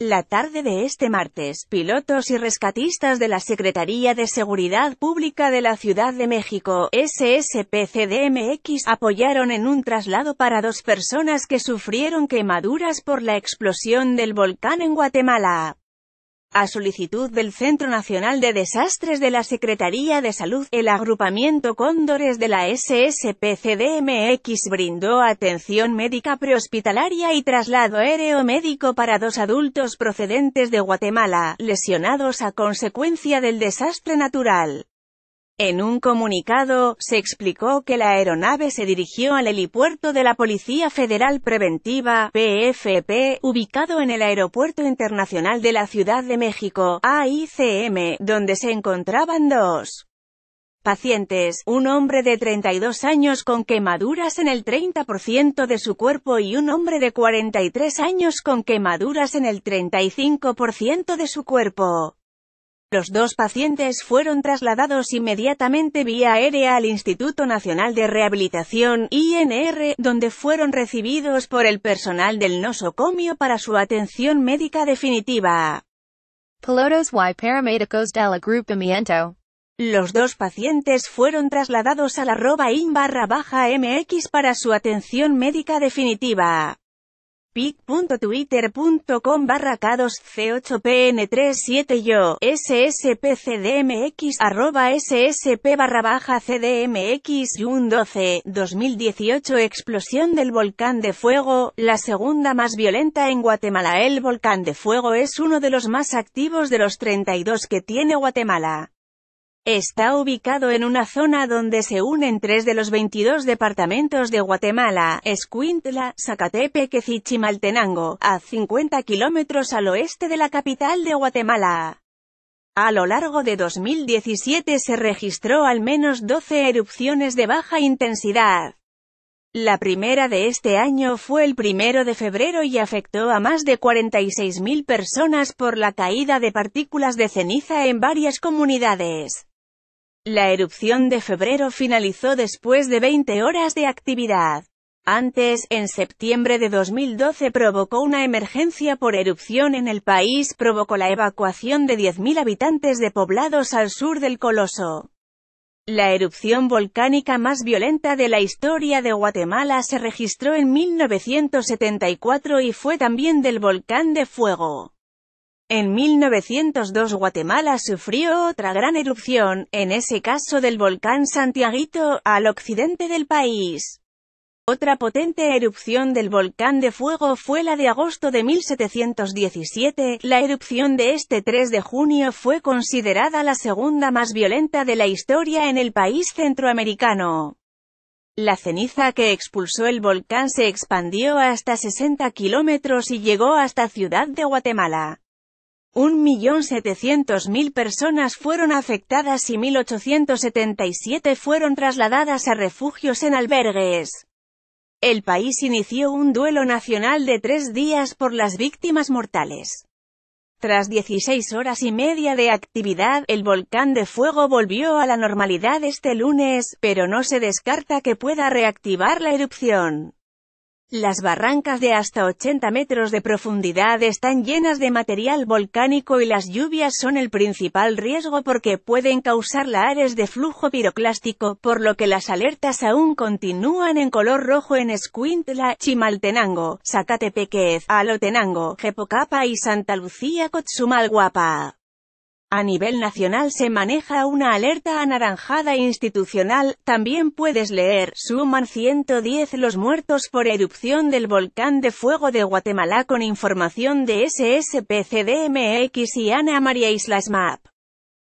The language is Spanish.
La tarde de este martes, pilotos y rescatistas de la Secretaría de Seguridad Pública de la Ciudad de México, SSPCDMX, apoyaron en un traslado para dos personas que sufrieron quemaduras por la explosión del volcán en Guatemala. A solicitud del Centro Nacional de Desastres de la Secretaría de Salud, el agrupamiento Cóndores de la SSPCDMX brindó atención médica prehospitalaria y traslado aéreo médico para dos adultos procedentes de Guatemala, lesionados a consecuencia del desastre natural. En un comunicado, se explicó que la aeronave se dirigió al helipuerto de la Policía Federal Preventiva, PFP, ubicado en el Aeropuerto Internacional de la Ciudad de México, AICM, donde se encontraban dos pacientes, un hombre de 32 años con quemaduras en el 30% de su cuerpo y un hombre de 43 años con quemaduras en el 35% de su cuerpo. Los dos pacientes fueron trasladados inmediatamente vía aérea al Instituto Nacional de Rehabilitación, INR, donde fueron recibidos por el personal del nosocomio para su atención médica definitiva. Los dos pacientes fueron trasladados a la roba in barra baja MX para su atención médica definitiva pic.twitter.com barra k2c8pn37 yo, sspcdmx arroba ssp barra baja cdmx un 12, 2018 Explosión del volcán de fuego, la segunda más violenta en Guatemala El volcán de fuego es uno de los más activos de los 32 que tiene Guatemala. Está ubicado en una zona donde se unen tres de los 22 departamentos de Guatemala, Escuintla, Zacatepec y Chimaltenango, a 50 kilómetros al oeste de la capital de Guatemala. A lo largo de 2017 se registró al menos 12 erupciones de baja intensidad. La primera de este año fue el primero de febrero y afectó a más de 46.000 personas por la caída de partículas de ceniza en varias comunidades. La erupción de febrero finalizó después de 20 horas de actividad. Antes, en septiembre de 2012 provocó una emergencia por erupción en el país, provocó la evacuación de 10.000 habitantes de poblados al sur del Coloso. La erupción volcánica más violenta de la historia de Guatemala se registró en 1974 y fue también del volcán de fuego. En 1902 Guatemala sufrió otra gran erupción, en ese caso del volcán Santiaguito, al occidente del país. Otra potente erupción del volcán de fuego fue la de agosto de 1717, la erupción de este 3 de junio fue considerada la segunda más violenta de la historia en el país centroamericano. La ceniza que expulsó el volcán se expandió hasta 60 kilómetros y llegó hasta Ciudad de Guatemala. 1.700.000 personas fueron afectadas y 1.877 fueron trasladadas a refugios en albergues. El país inició un duelo nacional de tres días por las víctimas mortales. Tras 16 horas y media de actividad, el volcán de fuego volvió a la normalidad este lunes, pero no se descarta que pueda reactivar la erupción. Las barrancas de hasta 80 metros de profundidad están llenas de material volcánico y las lluvias son el principal riesgo porque pueden causar lares de flujo piroclástico, por lo que las alertas aún continúan en color rojo en Escuintla, Chimaltenango, Zacatepequez, Alotenango, Jepocapa y Santa Lucía Cotzumalguapa. A nivel nacional se maneja una alerta anaranjada institucional, también puedes leer, suman 110 los muertos por erupción del volcán de fuego de Guatemala con información de SSPCDMX y Ana María Islas Map.